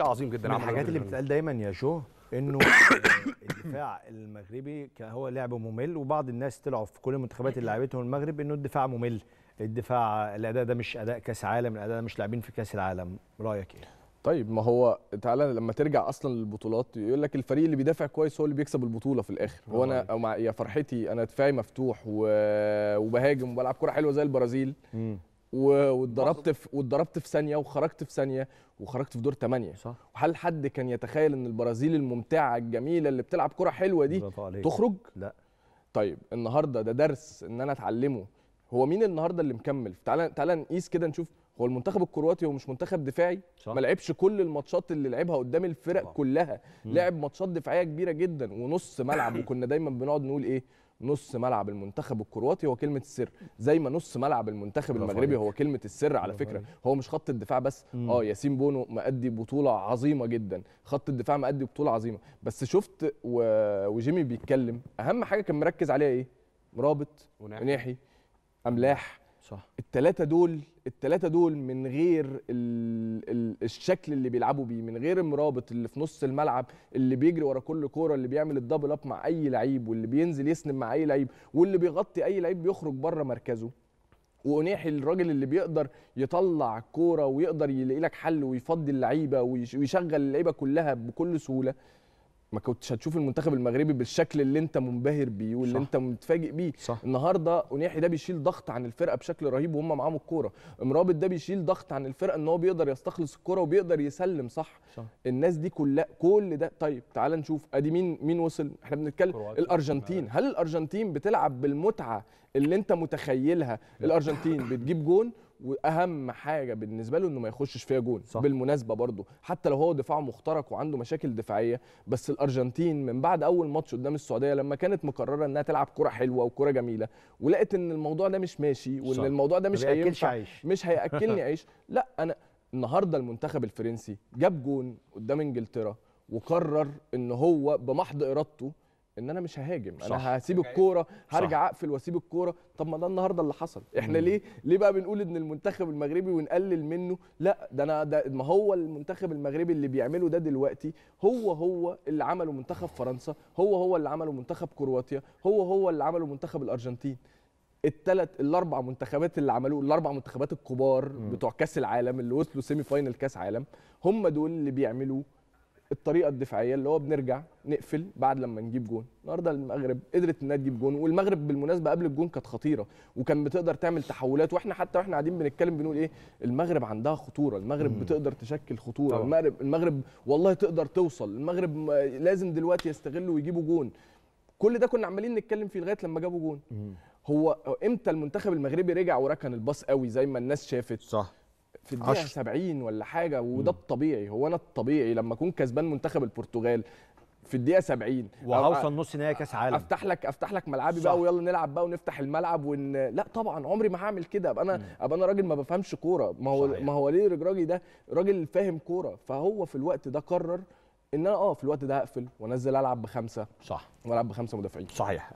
شيء عظيم جدا من الحاجات اللي بتتقال دايما يا شو انه الدفاع المغربي هو لعب ممل وبعض الناس طلعوا في كل المنتخبات اللي لعبتهم المغرب انه الدفاع ممل الدفاع الاداء ده مش اداء كاس عالم الاداء ده مش لاعبين في كاس العالم رايك ايه طيب ما هو تعالى لما ترجع اصلا للبطولات يقول لك الفريق اللي بيدافع كويس هو اللي بيكسب البطوله في الاخر هو انا يا فرحتي انا دفاعي مفتوح وبهاجم وبلعب كره حلوه زي البرازيل واتضربت في واتضربت في ثانيه وخرجت في ثانيه وخرجت في دور ثمانيه صح وهل حد كان يتخيل ان البرازيل الممتعه الجميله اللي بتلعب كره حلوه دي تخرج؟ لا طيب النهارده ده درس ان انا اتعلمه هو مين النهارده اللي مكمل؟ تعال تعال نقيس كده نشوف هو المنتخب الكرواتي هو مش منتخب دفاعي ما لعبش كل الماتشات اللي لعبها قدام الفرق طبعا. كلها مم. لعب ماتشات دفاعيه كبيره جدا ونص ملعب وكنا دايما بنقعد نقول ايه نص ملعب المنتخب الكرواتي هو كلمه السر زي ما نص ملعب المنتخب المغربي هو كلمه السر على فكره هو مش خط الدفاع بس اه ياسين بونو مأدي بطوله عظيمه جدا خط الدفاع مأدي بطوله عظيمه بس شفت و... وجيمي بيتكلم اهم حاجه كان مركز عليها ايه مرابط وناحي املاح صح الثلاثه دول الثلاثه دول من غير ال الشكل اللي بيلعبوا بيه من غير المرابط اللي في نص الملعب اللي بيجري ورا كل كوره اللي بيعمل الدبل اب مع اي لعيب واللي بينزل يسند مع اي لعيب واللي بيغطي اي لعيب بيخرج بره مركزه وانيحي الراجل اللي بيقدر يطلع الكوره ويقدر يلاقي لك حل ويفضي اللعيبه ويشغل اللعيبه كلها بكل سهوله ما كنتش هتشوف المنتخب المغربي بالشكل اللي انت منبهر بيه واللي صح. انت متفاجئ بيه صح. النهارده اونيحي ده بيشيل ضغط عن الفرقه بشكل رهيب وهم معاهم الكوره مرابط ده بيشيل ضغط عن الفرقه ان هو بيقدر يستخلص الكوره وبيقدر يسلم صح, صح. الناس دي كلها كل ده طيب تعال نشوف ادي مين مين وصل احنا بنتكلم الارجنتين هل الارجنتين بتلعب بالمتعه اللي انت متخيلها الارجنتين بتجيب جون واهم حاجه بالنسبه له انه ما يخشش فيها جون صح. بالمناسبه برضه حتى لو هو دفاعه مخترق وعنده مشاكل دفاعيه بس الارجنتين من بعد اول ماتش قدام السعوديه لما كانت مقرره انها تلعب كره حلوه وكره جميله ولقت ان الموضوع ده مش ماشي وان صح. الموضوع ده مش عيش مش هياكلني عيش لا انا النهارده المنتخب الفرنسي جاب جون قدام انجلترا وقرر ان هو بمحض ارادته ان انا مش ههاجم صح. انا هسيب الكوره هرجع اقفل واسيب الكوره طب ما ده النهارده اللي حصل احنا مم. ليه ليه بقى بنقول ان المنتخب المغربي ونقلل منه لا ده انا ده ما هو المنتخب المغربي اللي بيعمله ده دلوقتي هو هو اللي عمله منتخب فرنسا هو هو اللي عمله منتخب كرواتيا هو هو اللي عمله منتخب الارجنتين الثلاث الاربع منتخبات اللي عملوه الاربع منتخبات الكبار بتوع كاس العالم اللي وصلوا سيمي فاينل كاس عالم هم دول اللي بيعملوه الطريقه الدفاعيه اللي هو بنرجع نقفل بعد لما نجيب جون النهارده المغرب قدرت انها تجيب جون والمغرب بالمناسبه قبل الجون كانت خطيره وكان بتقدر تعمل تحولات واحنا حتى واحنا قاعدين بنتكلم بنقول ايه المغرب عندها خطوره المغرب مم. بتقدر تشكل خطوره طبعا. المغرب المغرب والله تقدر توصل المغرب لازم دلوقتي يستغلوا ويجيبوا جون كل ده كنا عمالين نتكلم فيه لغايه لما جابوا جون مم. هو امتى المنتخب المغربي رجع وركن الباص قوي زي ما الناس شافت صح في الدقيقه 70 ولا حاجه وده الطبيعي هو انا الطبيعي لما اكون كسبان منتخب البرتغال في الدقيقه 70 وهوصل نص نهائي كاس عالم افتح لك افتح لك ملعبي بقى ويلا نلعب بقى ونفتح الملعب ون... لا طبعا عمري ما هعمل كده ابقى انا ابقى انا راجل ما بفهمش كوره ما هو صحيح. ما هو ليه الرجراجي ده راجل فاهم كوره فهو في الوقت ده قرر ان انا اه في الوقت ده هقفل وانزل العب بخمسه صح والعب بخمسه مدافعين صحيح